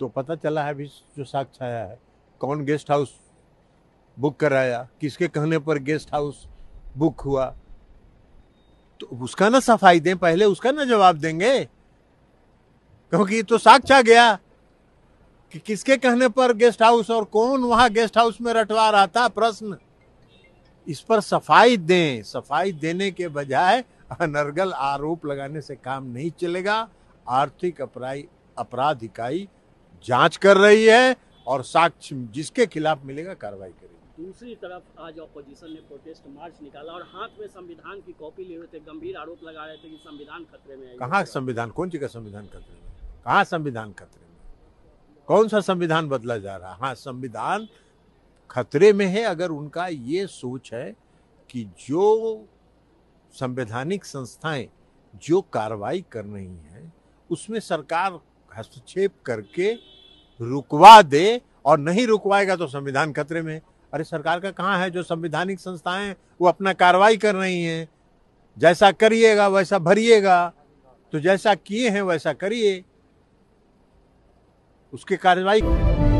तो पता चला है अभी जो साक्ष आया है कौन गेस्ट हाउस बुक कराया किसके कहने पर गेस्ट हाउस बुक हुआ तो उसका ना सफाई दें पहले उसका ना जवाब देंगे क्योंकि तो साक्ष आ गया कि किसके कहने पर गेस्ट हाउस और कौन वहां गेस्ट हाउस में रटवा रहा था प्रश्न इस पर सफाई दें सफाई देने के बजाय अनर्गल आरोप लगाने से काम नहीं चलेगा आर्थिक अपराध अपराध इकाई जांच कर रही है और साक्ष जिसके खिलाफ मिलेगा कार्रवाई करेगी दूसरी तरफ आज ऑपोजिशन ने प्रोटेस्ट मार्च निकाला और हाथ में संविधान की कॉपी ले रहे थे गंभीर आरोप लगा रहे थे कि संविधान खतरे में है कहाँ संविधान कौन जी का संविधान खतरे में कहा संविधान खतरे में कौन सा संविधान बदला जा रहा है हाँ संविधान खतरे में है अगर उनका ये सोच है कि जो संवैधानिक संस्थाएं जो कार्रवाई कर रही हैं उसमें सरकार हस्तक्षेप करके रुकवा दे और नहीं रुकवाएगा तो संविधान खतरे में अरे सरकार का कहाँ है जो संविधानिक संस्थाएं वो अपना कार्रवाई कर रही हैं जैसा करिएगा वैसा भरिएगा तो जैसा किए हैं वैसा करिए उसकी कार्रवाई